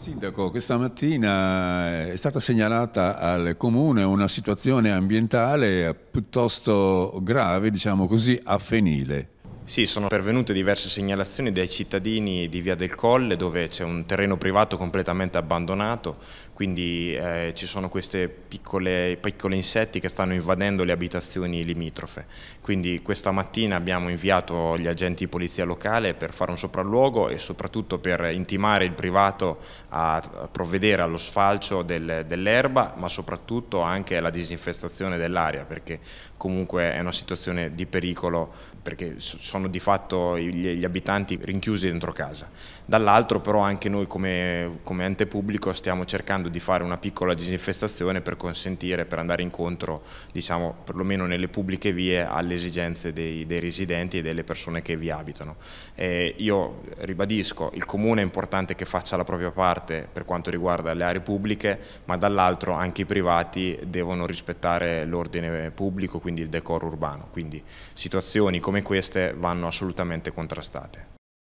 Sindaco, questa mattina eh, è stata segnalata al Comune una situazione ambientale piuttosto grave, diciamo così, a Fenile. Sì, sono pervenute diverse segnalazioni dai cittadini di Via del Colle dove c'è un terreno privato completamente abbandonato, quindi eh, ci sono questi piccoli insetti che stanno invadendo le abitazioni limitrofe. Quindi questa mattina abbiamo inviato gli agenti di polizia locale per fare un sopralluogo e soprattutto per intimare il privato a provvedere allo sfalcio del, dell'erba, ma soprattutto anche alla disinfestazione dell'aria perché comunque è una situazione di pericolo perché sono sono di fatto gli abitanti rinchiusi dentro casa. Dall'altro però anche noi come, come ente pubblico stiamo cercando di fare una piccola disinfestazione per consentire, per andare incontro, diciamo, perlomeno nelle pubbliche vie, alle esigenze dei, dei residenti e delle persone che vi abitano. Eh, io ribadisco, il Comune è importante che faccia la propria parte per quanto riguarda le aree pubbliche, ma dall'altro anche i privati devono rispettare l'ordine pubblico, quindi il decoro urbano. Quindi situazioni come queste vanno assolutamente contrastate.